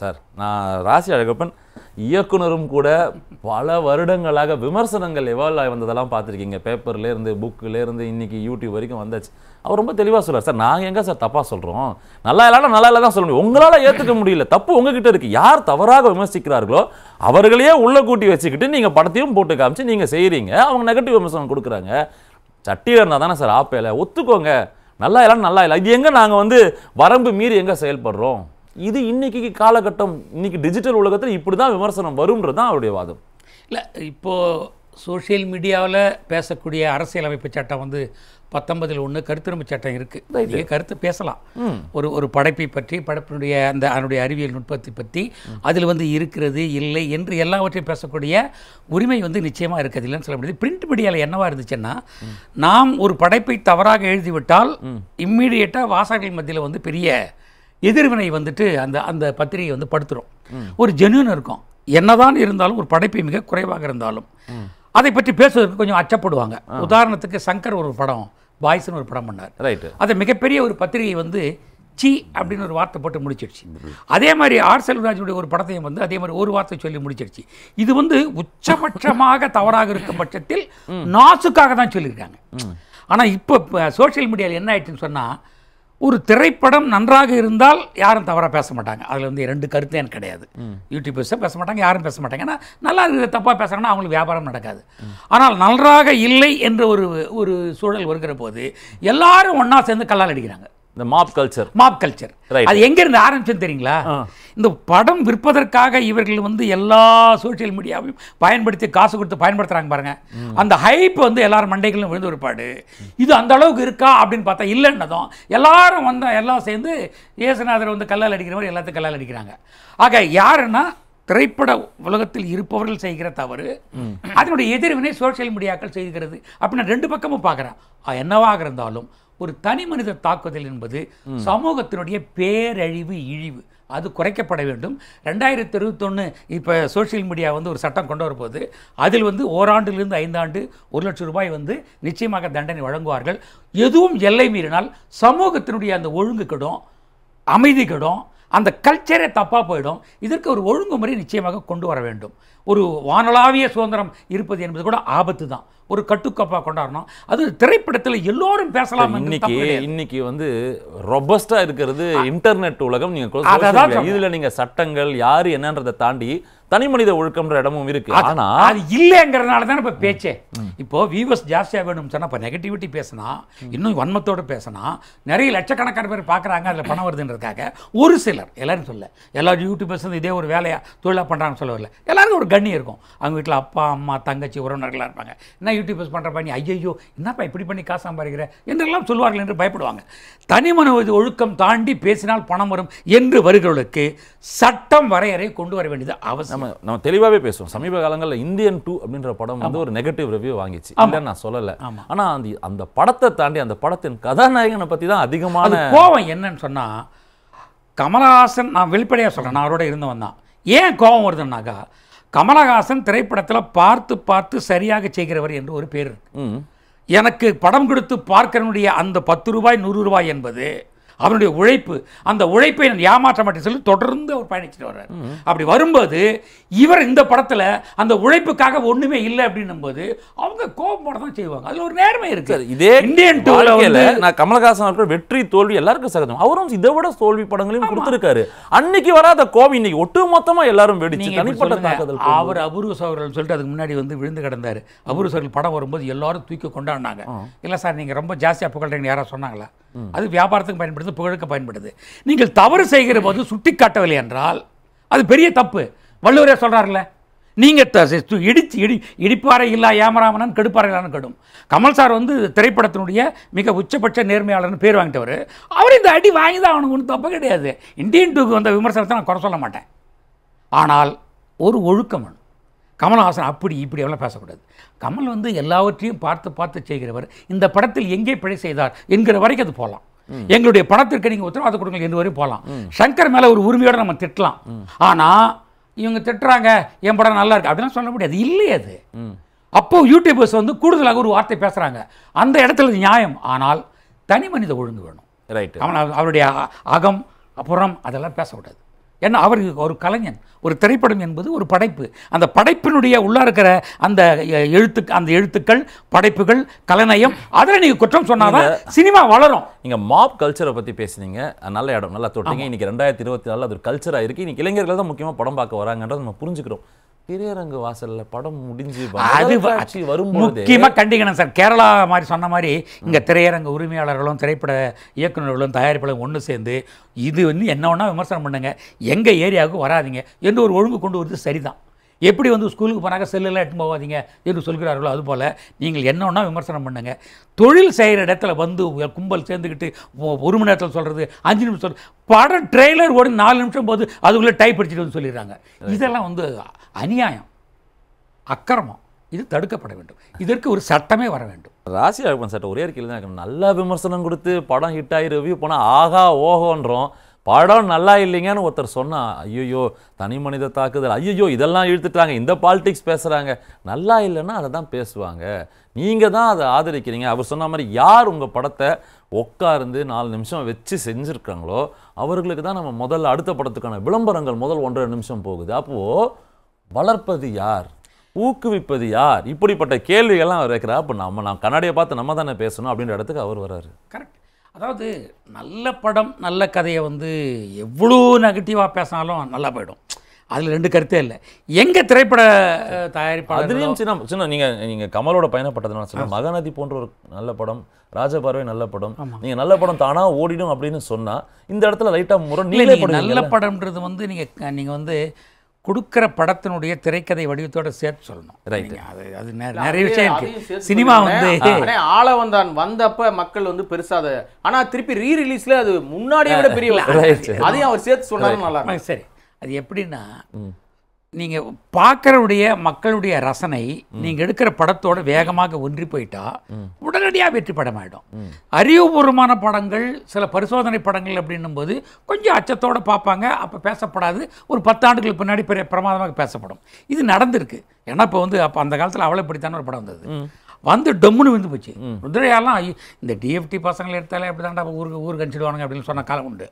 sir நான் ராசி அழகப்பன் இயக்குனரும் கூட பல வருடங்களாக விமர்சனங்கள் எவால்வ் ஆகி வந்ததெல்லாம் பார்த்துருக்கீங்க பேப்பர்லேருந்து புக்குலேருந்து இன்றைக்கி யூடியூப் வரைக்கும் வந்தாச்சு அவர் ரொம்ப தெளிவாக சொல்கிறார் சார் நாங்கள் எங்கே சார் தப்பாக சொல்கிறோம் நல்லா இல்லைனா நல்லா இல்லை தான் சொல்ல முடியும் உங்களால் ஏற்றுக்க முடியல தப்பு உங்ககிட்ட இருக்குது யார் தவறாக விமர்சிக்கிறார்களோ அவர்களையே உள்ளே கூட்டி வச்சுக்கிட்டு நீங்கள் படத்தையும் போட்டு காமிச்சு நீங்கள் செய்கிறீங்க அவங்க நெகட்டிவ் விமர்சனம் கொடுக்குறாங்க சட்டியில் இருந்தால் தானே சார் ஆப்பையில் ஒத்துக்கோங்க நல்லா இல்லைன்னு நல்லா இல்லை இது எங்கே நாங்கள் வந்து வரம்பு மீறி எங்கே செயல்படுறோம் இது இன்னைக்கு காலகட்டம் இன்னைக்கு டிஜிட்டல் உலகத்தில் இப்படி தான் விமர்சனம் வரும்ன்றது தான் அவருடைய வாதம் இல்லை இப்போது சோஷியல் மீடியாவில் பேசக்கூடிய அரசியலமைப்பு சட்டம் வந்து பத்தொன்பதில் ஒன்று கருத்துரிமை சட்டம் இருக்குது கருத்து பேசலாம் ஒரு ஒரு படைப்பை பற்றி படைப்பினுடைய அந்த அதனுடைய அறிவியல் நுட்பத்தை பற்றி அதில் வந்து இருக்கிறது இல்லை என்று எல்லாவற்றையும் பேசக்கூடிய உரிமை வந்து நிச்சயமாக இருக்குது இல்லைன்னு சொல்ல முடியாது பிரிண்ட் மீடியாவில் என்னவாக இருந்துச்சுன்னா நாம் ஒரு படைப்பை தவறாக எழுதிவிட்டால் இம்மீடியட்டாக வாசகர்கள் மத்தியில் வந்து பெரிய எதிர்வினை வந்துட்டு அந்த அந்த பத்திரிகை வந்து படுத்துரும் ஒரு ஜென்யூன் இருக்கும் என்னதான் இருந்தாலும் ஒரு படைப்பு மிக குறைவாக இருந்தாலும் அதை பற்றி பேசுவதற்கு கொஞ்சம் அச்சப்படுவாங்க உதாரணத்துக்கு சங்கர் ஒரு படம் பாய்ஸ்னு ஒரு படம் பண்ணார் அதை மிகப்பெரிய ஒரு பத்திரிகை வந்து சி அப்படின்னு ஒரு வார்த்தை போட்டு முடிச்சிடுச்சு அதே மாதிரி ஆர் செல்வராஜனுடைய ஒரு படத்தையும் வந்து அதே மாதிரி ஒரு வார்த்தை சொல்லி முடிச்சிடுச்சு இது வந்து உச்சபட்சமாக தவறாக இருக்கும் பட்சத்தில் நாசுக்காக தான் சொல்லியிருக்காங்க ஆனால் இப்போ சோஷியல் மீடியாவில் என்ன ஆயிடுச்சுன்னு சொன்னால் ஒரு திரைப்படம் நன்றாக இருந்தால் யாரும் தவறாக பேச மாட்டாங்க அதில் வந்து ரெண்டு கருத்தே எனக்கு கிடையாது யூடியூபர்ஸும் பேச மாட்டாங்க யாரும் பேச மாட்டாங்க ஏன்னா நல்லா இருக்கிற தப்பாக பேசுகிறாங்கன்னா அவங்களுக்கு வியாபாரம் நடக்காது ஆனால் நன்றாக இல்லை என்ற ஒரு ஒரு சூழல் வருகிற போது எல்லாரும் ஒன்றா சேர்ந்து கல்லால் அடிக்கிறாங்க இந்த மாப் கல்ச்சர் மாப் கல்ச்சர் அது எங்கேருந்து ஆரம்பிச்சது தெரியுங்களா இந்த படம் விற்பதற்காக இவர்கள் வந்து எல்லா சோசியல் மீடியாவையும் பயன்படுத்தி காசு கொடுத்து பயன்படுத்துகிறாங்க பாருங்க அந்த ஹைப் வந்து எல்லாரும் மண்டைகளும் விழுந்து ஒருபாடு இது அந்த அளவுக்கு இருக்கா அப்படின்னு பார்த்தா இல்லைன்னதும் எல்லாரும் வந்து எல்லாம் சேர்ந்து இயேசுநாதர் வந்து கல்லால் அடிக்கிற மாதிரி எல்லாத்தையும் கல்லால் அடிக்கிறாங்க ஆக யாருன்னா திரைப்பட உலகத்தில் இருப்பவர்கள் செய்கிற தவறு அதனுடைய எதிர்வினை சோசியல் மீடியாக்கள் செய்கிறது அப்படின்னு ரெண்டு பக்கமும் பார்க்குறேன் என்னவாக இருந்தாலும் ஒரு தனி மனித தாக்குதல் என்பது சமூகத்தினுடைய பேரழிவு இழிவு அது குறைக்கப்பட வேண்டும் ரெண்டாயிரத்தி இருபத்தொன்று இப்போ சோஷியல் மீடியா வந்து ஒரு சட்டம் கொண்டு வரும்போது அதில் வந்து ஓராண்டிலிருந்து ஐந்தாண்டு ஒரு லட்சம் ரூபாய் வந்து நிச்சயமாக தண்டனை வழங்குவார்கள் எதுவும் எல்லை மீறினால் சமூகத்தினுடைய அந்த ஒழுங்கு கெடும் அமைதி கெடும் அந்த கல்ச்சரே தப்பாக போயிடும் இதற்கு ஒரு ஒழுங்குமுறை நிச்சயமாக கொண்டு வர வேண்டும் ஒரு வானளாவிய சுதந்திரம் இருப்பது என்பது கூட ஆபத்து தான் ஒரு கட்டுக்கப்பாக கொண்டாடணும் அது திரைப்படத்தில் எல்லோரும் பேசலாம் இன்னைக்கு இன்னைக்கு வந்து ரொபஸ்டாக இருக்கிறது இன்டர்நெட் உலகம் நீங்கள் இதில் நீங்கள் சட்டங்கள் யார் என்னன்றதை தாண்டி தனி மனித ஒழுக்கம்ன்ற இடமும் இருக்கு ஆனா அது இல்லைங்கிறதுனால தான் இப்போ பேச்சே இப்போ விவஸ் ஜாஸ்தியாக வேணும்னு சொன்னால் இப்போ நெகட்டிவிட்டி பேசினா இன்னும் வன்மத்தோடு பேசினா நிறைய லட்சக்கணக்கான பேர் பார்க்குறாங்க அதில் பணம் வருதுன்றதுக்காக ஒரு சிலர் எல்லாரும் சொல்ல எல்லா யூடியூபர்ஸும் இதே ஒரு வேலையாக தொழிலாக பண்ணுறாங்கன்னு சொல்ல வரல எல்லாருக்கும் ஒரு கண்ணி இருக்கும் அவங்க வீட்டில் அப்பா அம்மா தங்கச்சி உறவினர்களாக இருப்பாங்க என்ன யூடியூபர்ஸ் பண்ணுற பண்ணி ஐயையோ என்னப்பா இப்படி பண்ணி காசு சம்பாதிக்கிற என்றெல்லாம் சொல்வார்கள் என்று பயப்படுவாங்க தனி மனித ஒழுக்கம் தாண்டி பேசினால் பணம் வரும் என்று வருகிறவர்களுக்கு சட்டம் வரையறை கொண்டு வர வேண்டியது அவசியம் நம்ம தெளிவாகவே பேசுவோம் சமீப காலங்களில் இந்தியன் டூ அப்படின்ற படம் வந்து ஒரு நெகட்டிவ் ரிவ்யூ வாங்கிச்சு இல்லைன்னு நான் சொல்லலை ஆனால் அந்த அந்த படத்தை தாண்டி அந்த படத்தின் கதாநாயகனை பற்றி தான் அதிகமான கோவம் என்னன்னு சொன்னால் கமலஹாசன் நான் வெளிப்படையாக சொல்கிறேன் நான் அவரோட இருந்தவன் தான் ஏன் கோவம் வருதுன்னாக்கா கமலஹாசன் திரைப்படத்தில் பார்த்து பார்த்து சரியாக செய்கிறவர் என்று ஒரு பேர் எனக்கு படம் கொடுத்து பார்க்கறனுடைய அந்த பத்து ரூபாய் நூறு ரூபாய் என்பது அவனுடைய உழைப்பு அந்த உழைப்பை ஏமாற்ற மாட்டேன் சொல்லி தொடர்ந்து அவர் பயணிச்சுட்டு வர்றார் அப்படி வரும்போது இவர் இந்த படத்தில் அந்த உழைப்புக்காக ஒன்றுமே இல்லை அப்படின்னும் அவங்க அவங்க போட தான் செய்வாங்க அதில் ஒரு நேர்மை இருக்குது இதே இந்தியன் டூவில் நான் கமலஹாசன் அவர்கள் வெற்றி தோல்வி எல்லாருக்கும் சகஜம் அவரும் இதை விட தோல்வி படங்களையும் கொடுத்துருக்காரு அன்னைக்கு வராத கோபம் இன்னைக்கு ஒட்டு மொத்தமாக எல்லாரும் வெடிச்சு தனிப்பட்ட தாக்குதல் அவர் அபூர்வ அவர்கள் சொல்லிட்டு அதுக்கு முன்னாடி வந்து விழுந்து கிடந்தார் அபூர்வ அவர்கள் படம் வரும்போது எல்லாரும் தூக்கி கொண்டாடினாங்க இல்லை சார் நீங்கள் ரொம்ப ஜாஸ்தியாக புகழ்றீங்கன்னு யாராவது சொன்னாங்களா அது வியாபாரத்துக்கு பயன்படுது புகழுக்கு பயன்படுது நீங்கள் தவறு செய்கிற போது சுட்டி காட்டவில்லை என்றால் அது பெரிய தப்பு வள்ளுவரே சொல்கிறார்ல நீங்கள் இடிச்சு இடி இடிப்பாறை இல்லா ஏமராமனன் கெடுப்பாறையிலான கெடும் கமல் சார் வந்து திரைப்படத்தினுடைய மிக உச்சபட்ச நேர்மையாளர்னு பேர் வாங்கிட்டவர் அவர் இந்த அடி வாங்கி தான் அவனுக்கு ஒன்றும் தப்பு கிடையாது இந்தியன் டூக்கு வந்த விமர்சனத்தை நான் குறை சொல்ல மாட்டேன் ஆனால் ஒரு ஒழுக்கம் வேணும் கமல்ஹாசன் அப்படி இப்படி எல்லாம் பேசக்கூடாது கமல் வந்து எல்லாவற்றையும் பார்த்து பார்த்து செய்கிறவர் இந்த படத்தில் எங்கே பிழை செய்தார் என்கிற வரைக்கும் அது போகலாம் எங்களுடைய படத்திற்கு நீங்கள் உத்தரவாதம் கொடுங்க என்று வரையும் போகலாம் சங்கர் மேலே ஒரு உரிமையோடு நம்ம திட்டலாம் ஆனால் இவங்க திட்டுறாங்க என் படம் நல்லா இருக்கு அப்படிலாம் சொல்ல முடியாது இல்லையே அது அப்போ யூடியூபர்ஸ் வந்து கூடுதலாக ஒரு வார்த்தை பேசுகிறாங்க அந்த இடத்துல நியாயம் ஆனால் தனி மனித ஒழுங்கு வேணும் ரைட் அவன் அவருடைய அகம் அப்புறம் அதெல்லாம் பேசக்கூடாது ஏன்னா அவர் ஒரு கலைஞன் ஒரு திரைப்படம் என்பது ஒரு படைப்பு அந்த படைப்பினுடைய உள்ளே இருக்கிற அந்த எழுத்து அந்த எழுத்துக்கள் படைப்புகள் கலைநயம் அதில் நீங்கள் குற்றம் சொன்னாதான் சினிமா வளரும் நீங்கள் மாப் கல்ச்சரை பற்றி பேசுனீங்க நல்ல இடம் நல்லா தொட்டிங்க இன்றைக்கி ரெண்டாயிரத்தி இருபத்தி நாலில் அது ஒரு கல்ச்சராக இருக்குது இன்றைக்கி இளைஞர்கள் தான் முக்கியமாக படம் பார்க்க வராங்கன்றது நம்ம புரிஞ்சுக்கிறோம் திரையரங்கு வாசலில் படம் முடிஞ்சு அது ஆட்சி வரும் முக்கியமாக கண்டிக்கணும் சார் கேரளா மாதிரி சொன்ன மாதிரி இங்கே திரையரங்கு உரிமையாளர்களும் திரைப்பட இயக்குநர்களும் தயாரிப்பாளர்கள் ஒன்று சேர்ந்து இது வந்து என்ன ஒன்றா விமர்சனம் பண்ணுங்க எங்கள் ஏரியாவுக்கு வராதிங்க என்று ஒரு ஒழுங்கு கொண்டு வருது சரிதான் எப்படி வந்து ஸ்கூலுக்கு போனாக்க செல்லெல்லாம் எடுத்து போகாதீங்க என்று சொல்கிறார்களோ அதுபோல் நீங்கள் என்னன்னா விமர்சனம் பண்ணுங்கள் தொழில் செய்கிற இடத்துல வந்து கும்பல் சேர்ந்துக்கிட்டு ஒரு மணி நேரத்தில் சொல்கிறது அஞ்சு நிமிஷம் சொல்கிறது படம் ட்ரெய்லர் ஓடி நாலு நிமிஷம் போது அதுக்குள்ளே டைப் அடிச்சுட்டு வந்து சொல்லிடுறாங்க இதெல்லாம் வந்து அநியாயம் அக்கிரமம் இது தடுக்கப்பட வேண்டும் இதற்கு ஒரு சட்டமே வர வேண்டும் ராசி அழகன் சட்டம் ஒரே அறிக்கையில் தான் நல்ல விமர்சனம் கொடுத்து படம் ஹிட் ஆகி ரிவ்யூ போனால் ஆகா ஓஹோன்றோம் படம் நல்லா இல்லைங்கன்னு ஒருத்தர் சொன்னால் ஐயோ தனி மனித தாக்குதல் ஐயோ இதெல்லாம் இழுத்துட்டாங்க இந்த பாலிடிக்ஸ் பேசுகிறாங்க நல்லா இல்லைன்னா அதை தான் பேசுவாங்க நீங்கள் தான் அதை ஆதரிக்கிறீங்க அவர் சொன்ன மாதிரி யார் உங்கள் படத்தை உட்கார்ந்து நாலு நிமிஷம் வச்சு செஞ்சுருக்காங்களோ அவர்களுக்கு தான் நம்ம முதல்ல அடுத்த படத்துக்கான விளம்பரங்கள் முதல் ஒன்றரை நிமிஷம் போகுது அப்போது வளர்ப்பது யார் ஊக்குவிப்பது யார் இப்படிப்பட்ட கேள்விகள்லாம் அவர் வைக்கிறார் அப்போ நம்ம நான் கண்ணாடியை பார்த்து நம்ம தானே பேசணும் அப்படின்ற இடத்துக்கு அவர் வர்றாரு கரெக்ட் அதாவது நல்ல படம் நல்ல கதையை வந்து எவ்வளோ நெகட்டிவாக பேசினாலும் நல்லா போயிடும் அதில் ரெண்டு கருத்தே இல்லை எங்கள் திரைப்பட தயாரிப்பாளர் அதுலேயும் சின்ன சின்ன நீங்கள் நீங்கள் கமலோட பயணப்பட்டதுனால சொன்னால் மகநதி போன்ற ஒரு நல்ல படம் ராஜபார்வை நல்ல படம் நீங்கள் நல்ல படம் தானாக ஓடிடும் அப்படின்னு சொன்னால் இந்த இடத்துல லைட்டாக முறை நீங்களே நல்ல படம்ன்றது வந்து நீங்கள் நீங்கள் வந்து கொடுக்குற படத்தினுடைய திரைக்கதை வடிவத்தோட சேர்த்து சொல்லணும் அது அது நிறைய விஷயம் இருக்கு சினிமா வந்து ஆள வந்தான் வந்தப்ப மக்கள் வந்து பெருசா அது ஆனால் திருப்பி ரீ ரிலீஸ்ல அது முன்னாடியே விட பெரிய அதையும் அவர் சேர்த்து சொன்னாலும் நல்லா இருக்கும் சரி அது எப்படின்னா நீங்கள் பார்க்குறவுடைய மக்களுடைய ரசனை நீங்கள் எடுக்கிற படத்தோட வேகமாக ஒன்றி போயிட்டா உடனடியாக வெற்றி படம் ஆகிடும் அறிவுபூர்வமான படங்கள் சில பரிசோதனை படங்கள் அப்படின்னும் போது கொஞ்சம் அச்சத்தோடு பார்ப்பாங்க அப்போ பேசப்படாது ஒரு பத்தாண்டுகளுக்கு பின்னாடி பெரிய பிரமாதமாக பேசப்படும் இது நடந்திருக்கு ஏன்னா இப்போ வந்து அப்போ அந்த காலத்தில் அவ்வளோ ஒரு படம் வந்தது வந்து டம்முன்னு விழுந்து போச்சு ருத்ரையாலாம் இந்த டிஎஃப்டி பசங்களை எடுத்தாலே அப்படி தாண்டா ஊருக்கு ஊருக்கு அனுப்பிச்சிடுவானுங்க அப்படின்னு சொன்ன காலம் உண்டு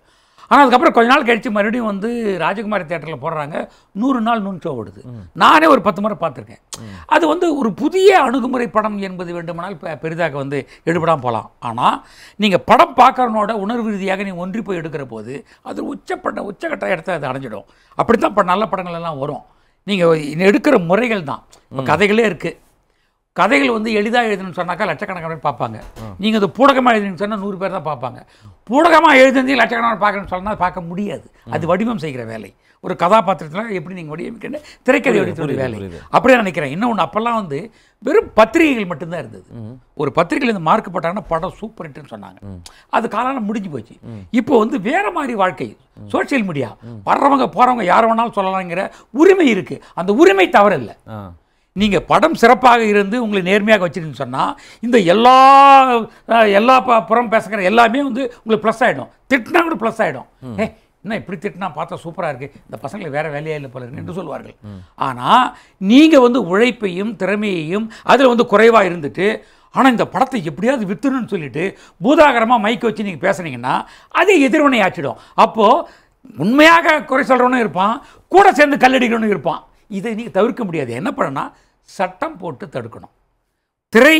ஆனால் அதுக்கப்புறம் கொஞ்ச நாள் கழித்து மறுபடியும் வந்து ராஜகுமாரி தேட்டரில் போடுறாங்க நூறு நாள் நூன் ஷோ ஓடுது நானே ஒரு பத்து முறை பார்த்துருக்கேன் அது வந்து ஒரு புதிய அணுகுமுறை படம் என்பது வேண்டுமானால் இப்போ பெரிதாக வந்து எடுபடாமல் போகலாம் ஆனால் நீங்கள் படம் பார்க்குறனோட உணர்வு ரீதியாக நீங்கள் ஒன்றி போய் எடுக்கிற போது அது உச்சப்பட்ட உச்சக்கட்ட இடத்த அது அடைஞ்சிடும் அப்படி தான் இப்போ நல்ல படங்கள் எல்லாம் வரும் நீங்கள் எடுக்கிற முறைகள் தான் இப்போ கதைகளே இருக்குது கதைகள் வந்து எளிதாக எழுதணும்னு சொன்னாக்கா லட்சக்கணக்கான பார்ப்பாங்க நீங்கள் அது பூடகமாக எழுதுன்னு சொன்னால் நூறு பேர் தான் பார்ப்பாங்க பூடகமாக எழுதுனதையும் லட்சக்கணக்கான பார்க்கணும்னு சொன்னால் பார்க்க முடியாது அது வடிவம் செய்கிற வேலை ஒரு கதாபாத்திரத்தில் எப்படி நீங்கள் வடிவமைக்கணும் திரைக்கதை வடிவத்தோட வேலை அப்படியே நினைக்கிறேன் இன்னொன்று அப்போல்லாம் வந்து வெறும் பத்திரிகைகள் மட்டும்தான் இருந்தது ஒரு பத்திரிகையில் இருந்து மார்க் போட்டாங்கன்னா படம் சூப்பர் ஹிட்னு சொன்னாங்க அது காலம் முடிஞ்சு போச்சு இப்போ வந்து வேற மாதிரி வாழ்க்கை சோசியல் மீடியா வர்றவங்க போகிறவங்க யார் வேணாலும் சொல்லலாங்கிற உரிமை இருக்குது அந்த உரிமை தவறில்லை நீங்கள் படம் சிறப்பாக இருந்து உங்களை நேர்மையாக வச்சுருன்னு சொன்னால் இந்த எல்லா எல்லா புறம் பேசுகிற எல்லாமே வந்து உங்களுக்கு ப்ளஸ் ஆகிடும் திட்டினா கூட ப்ளஸ் ஆகிடும் ஏ என்ன இப்படி திட்டினா பார்த்தா சூப்பராக இருக்குது இந்த பசங்களுக்கு வேறு வேலையாக இல்லை போல என்று சொல்வார்கள் ஆனால் நீங்கள் வந்து உழைப்பையும் திறமையையும் அதில் வந்து குறைவாக இருந்துட்டு ஆனால் இந்த படத்தை எப்படியாவது விற்றுணுன்னு சொல்லிட்டு பூதாகரமாக மைக் வச்சு நீங்கள் பேசுனீங்கன்னா அது எதிர்வினை ஆச்சிடும் அப்போது உண்மையாக குறை சொல்கிறவனும் இருப்பான் கூட சேர்ந்து கல்லடிக்கிறவனும் இருப்பான் இதை நீங்கள் தவிர்க்க முடியாது என்ன பண்ணனா சட்டம் போட்டு தடுக்கணும் திரை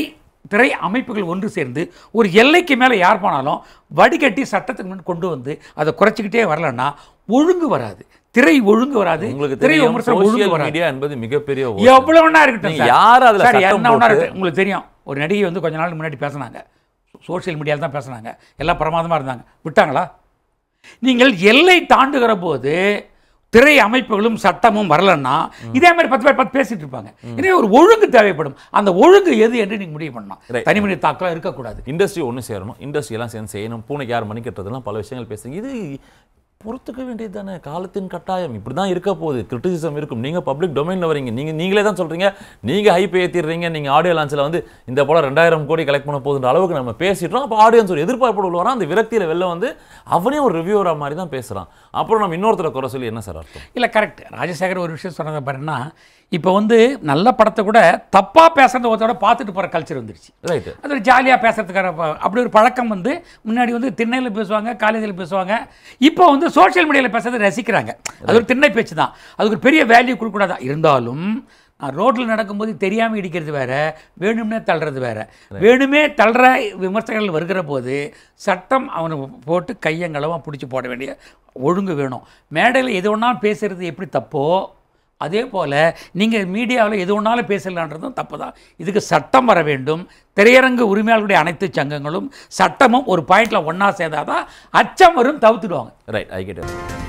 திரை அமைப்புகள் ஒன்று சேர்ந்து ஒரு எல்லைக்கு மேலே யார் போனாலும் வடிகட்டி சட்டத்துக்கு முன் கொண்டு வந்து அதை குறைச்சிக்கிட்டே வரலன்னா ஒழுங்கு வராது திரை ஒழுங்கு வராது உங்களுக்கு திரை விமர்சனம் ஒழுங்கு வராது என்பது மிகப்பெரிய ஒன்றா இருக்கட்டும் யார் அதில் சார் என்ன இருக்கட்டும் உங்களுக்கு தெரியும் ஒரு நடிகை வந்து கொஞ்ச நாள் முன்னாடி பேசினாங்க சோசியல் மீடியாவில் தான் பேசினாங்க எல்லாம் பிரமாதமாக இருந்தாங்க விட்டாங்களா நீங்கள் எல்லை தாண்டுகிற போது திரை அமைப்புகளும் சட்டமும் வரலன்னா இதே மாதிரி பத்து பேர் பத்து பேசிட்டு இருப்பாங்க எனவே ஒரு ஒழுங்கு தேவைப்படும் அந்த ஒழுங்கு எது என்று நீங்க முடிவு பண்ணலாம் மனித தாக்கலாம் இருக்கக்கூடாது இண்டஸ்ட்ரி ஒன்று சேரணும் எல்லாம் சேர்ந்து செய்யணும் பூனைக்கு யார் மணிக்கட்டுறதுலாம் பல விஷயங்கள் பேசுறீங்க இது பொறுத்துக்க வேண்டியது தானே காலத்தின் கட்டாயம் இப்படி தான் இருக்க போகுது கிரிட்டிசிசம் இருக்கும் நீங்கள் பப்ளிக் டொமைனில் வரீங்க நீங்கள் நீங்களே தான் சொல்கிறீங்க நீங்கள் ஹைப் ஏற்றிடுறீங்க நீங்கள் ஆடியோ லான்ச்சில் வந்து இந்த படம் ரெண்டாயிரம் கோடி கலெக்ட் பண்ண போகுதுன்ற அளவுக்கு நம்ம பேசிட்டோம் அப்போ ஆடியன்ஸ் ஒரு எதிர்பார்ப்பு உள்ளவரான் அந்த விரக்தியில் வெளில வந்து அவனே ஒரு ரிவ்யூவராக மாதிரி தான் பேசுகிறான் அப்புறம் நம்ம இன்னொருத்தரை குறை சொல்லி என்ன சார் அர்த்தம் இல்லை கரெக்ட் ராஜசேகர் ஒரு விஷயம் சொன்னதை பாருன்னா இப்போ வந்து நல்ல படத்தை கூட தப்பாக பேசுகிறத ஒருத்தோட பார்த்துட்டு போகிற கல்ச்சர் வந்துருச்சு ரைட் அது ஜாலியாக பேசுகிறதுக்கான அப்படி ஒரு பழக்கம் வந்து முன்னாடி வந்து திண்ணையில் பேசுவாங்க காலேஜில் பேசுவாங்க இப்போ வந்து சோஷியல் மீடியாவில் பேசுறது ரசிக்கிறாங்க அது ஒரு திண்ணை பேச்சு தான் அதுக்கு ஒரு பெரிய வேல்யூ கொடுக்கூடாது இருந்தாலும் ரோட்டில் நடக்கும்போது தெரியாமல் இடிக்கிறது வேற வேணும்னே தள்ளுறது வேற வேணுமே தள்ளுற விமர்சகர்கள் வருகிற போது சட்டம் அவனை போட்டு கையங்களவாக பிடிச்சி போட வேண்டிய ஒழுங்கு வேணும் மேடையில் எது ஒன்றா பேசுகிறது எப்படி தப்போ அதே போல் நீங்கள் மீடியாவில் எது ஒன்றாலும் பேசலான்றதும் தப்பு தான் இதுக்கு சட்டம் வர வேண்டும் திரையரங்கு உரிமையாளர்களுடைய அனைத்து சங்கங்களும் சட்டமும் ஒரு பாயிண்டில் ஒன்றா சேர்ந்தால் தான் அச்சம் வரும் தவிர்த்துடுவாங்க ரைட் ஐ கேட்டு